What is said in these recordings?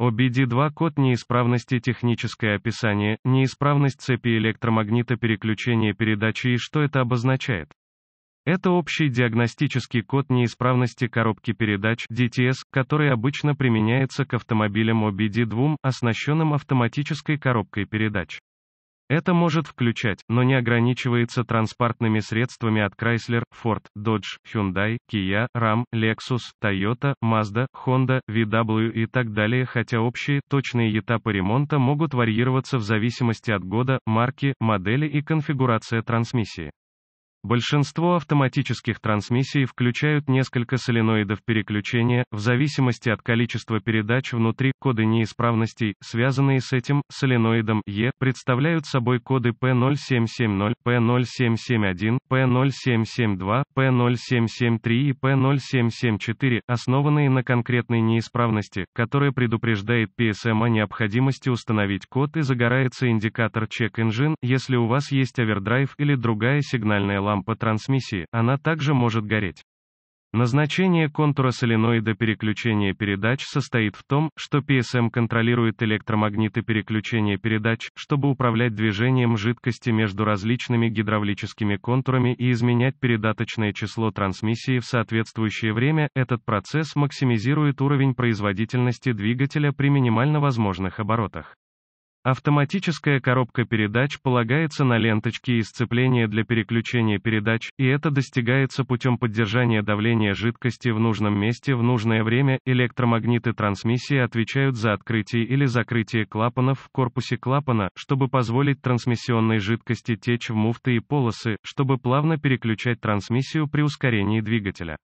OBD2 код неисправности техническое описание, неисправность цепи электромагнита переключения передачи и что это обозначает. Это общий диагностический код неисправности коробки передач DTS, который обычно применяется к автомобилям OBD2, оснащенным автоматической коробкой передач. Это может включать, но не ограничивается транспортными средствами от Chrysler, Ford, Dodge, Hyundai, Kia, Ram, Lexus, Toyota, Mazda, Honda, VW и так далее, хотя общие, точные этапы ремонта могут варьироваться в зависимости от года, марки, модели и конфигурации трансмиссии. Большинство автоматических трансмиссий включают несколько соленоидов переключения, в зависимости от количества передач внутри, коды неисправностей, связанные с этим соленоидом E, представляют собой коды P0770, P0771, P0772, P0773 и P0774, основанные на конкретной неисправности, которая предупреждает PSM о необходимости установить код и загорается индикатор Check Engine, если у вас есть овердрайв или другая сигнальная лампа лампа трансмиссии, она также может гореть. Назначение контура соленоида переключения передач состоит в том, что PSM контролирует электромагниты переключения передач, чтобы управлять движением жидкости между различными гидравлическими контурами и изменять передаточное число трансмиссии в соответствующее время. Этот процесс максимизирует уровень производительности двигателя при минимально возможных оборотах. Автоматическая коробка передач полагается на ленточки и сцепления для переключения передач, и это достигается путем поддержания давления жидкости в нужном месте в нужное время. Электромагниты трансмиссии отвечают за открытие или закрытие клапанов в корпусе клапана, чтобы позволить трансмиссионной жидкости течь в муфты и полосы, чтобы плавно переключать трансмиссию при ускорении двигателя.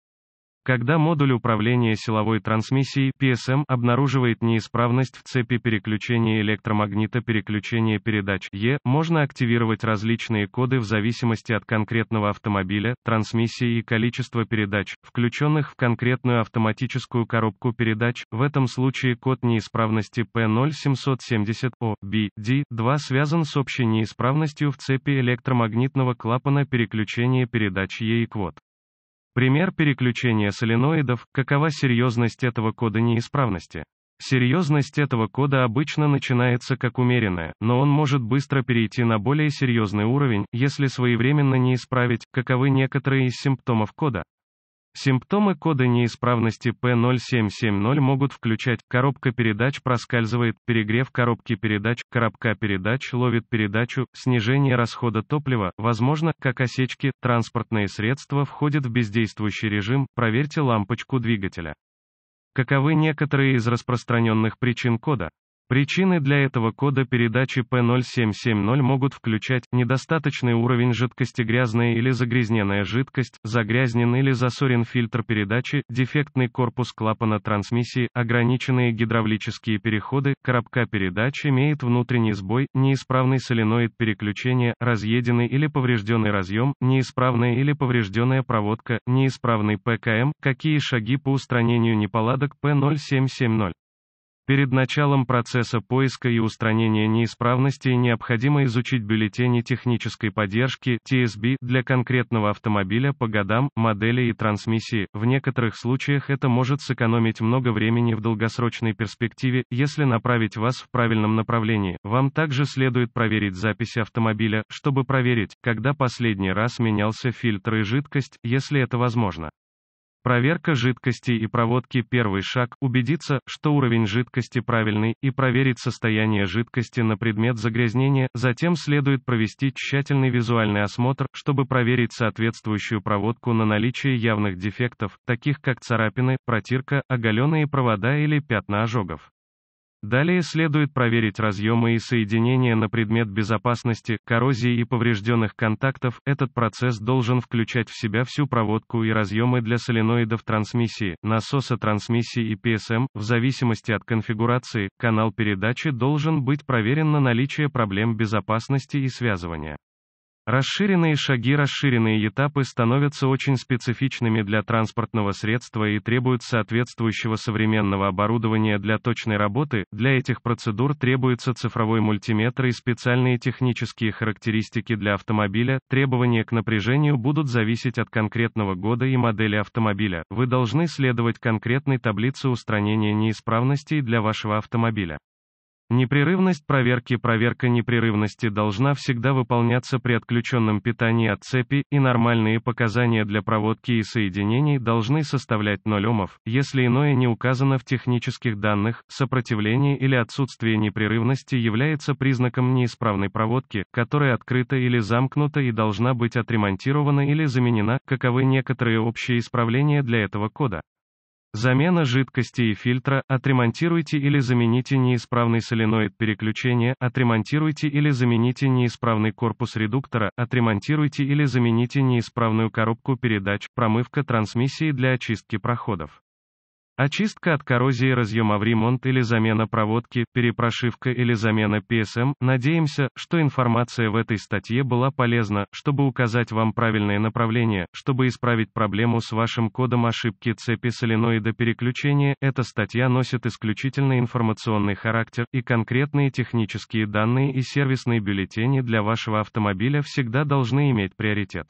Когда модуль управления силовой трансмиссией PSM обнаруживает неисправность в цепи переключения электромагнита переключения передач Е, можно активировать различные коды в зависимости от конкретного автомобиля, трансмиссии и количества передач, включенных в конкретную автоматическую коробку передач. В этом случае код неисправности p 0770 b d 2 связан с общей неисправностью в цепи электромагнитного клапана переключения передач Е и квот. Пример переключения соленоидов, какова серьезность этого кода неисправности. Серьезность этого кода обычно начинается как умеренная, но он может быстро перейти на более серьезный уровень, если своевременно не исправить, каковы некоторые из симптомов кода. Симптомы кода неисправности P0770 могут включать коробка передач проскальзывает, перегрев коробки передач, коробка передач ловит передачу, снижение расхода топлива, возможно, как осечки, транспортные средства входят в бездействующий режим, проверьте лампочку двигателя. Каковы некоторые из распространенных причин кода? Причины для этого кода передачи P0770 могут включать недостаточный уровень жидкости грязная или загрязненная жидкость, загрязнен или засорен фильтр передачи, дефектный корпус клапана трансмиссии, ограниченные гидравлические переходы, коробка передач имеет внутренний сбой, неисправный соленоид переключения, разъеденный или поврежденный разъем, неисправная или поврежденная проводка, неисправный ПКМ, какие шаги по устранению неполадок P0770. Перед началом процесса поиска и устранения неисправностей необходимо изучить бюллетени технической поддержки TSB для конкретного автомобиля по годам, модели и трансмиссии. В некоторых случаях это может сэкономить много времени в долгосрочной перспективе, если направить вас в правильном направлении. Вам также следует проверить записи автомобиля, чтобы проверить, когда последний раз менялся фильтр и жидкость, если это возможно. Проверка жидкости и проводки Первый шаг – убедиться, что уровень жидкости правильный, и проверить состояние жидкости на предмет загрязнения, затем следует провести тщательный визуальный осмотр, чтобы проверить соответствующую проводку на наличие явных дефектов, таких как царапины, протирка, оголенные провода или пятна ожогов. Далее следует проверить разъемы и соединения на предмет безопасности, коррозии и поврежденных контактов. Этот процесс должен включать в себя всю проводку и разъемы для соленоидов трансмиссии, насоса трансмиссии и PSM. В зависимости от конфигурации, канал передачи должен быть проверен на наличие проблем безопасности и связывания. Расширенные шаги Расширенные этапы становятся очень специфичными для транспортного средства и требуют соответствующего современного оборудования для точной работы, для этих процедур требуется цифровой мультиметр и специальные технические характеристики для автомобиля, требования к напряжению будут зависеть от конкретного года и модели автомобиля, вы должны следовать конкретной таблице устранения неисправностей для вашего автомобиля. Непрерывность проверки Проверка непрерывности должна всегда выполняться при отключенном питании от цепи, и нормальные показания для проводки и соединений должны составлять 0 Омов, если иное не указано в технических данных, сопротивление или отсутствие непрерывности является признаком неисправной проводки, которая открыта или замкнута и должна быть отремонтирована или заменена, каковы некоторые общие исправления для этого кода. Замена жидкости и фильтра, отремонтируйте или замените неисправный соленоид переключения, отремонтируйте или замените неисправный корпус редуктора, отремонтируйте или замените неисправную коробку передач, промывка трансмиссии для очистки проходов. Очистка от коррозии разъема в ремонт или замена проводки, перепрошивка или замена ПСМ. Надеемся, что информация в этой статье была полезна, чтобы указать вам правильное направление, чтобы исправить проблему с вашим кодом ошибки цепи соленоида переключения. Эта статья носит исключительно информационный характер, и конкретные технические данные и сервисные бюллетени для вашего автомобиля всегда должны иметь приоритет.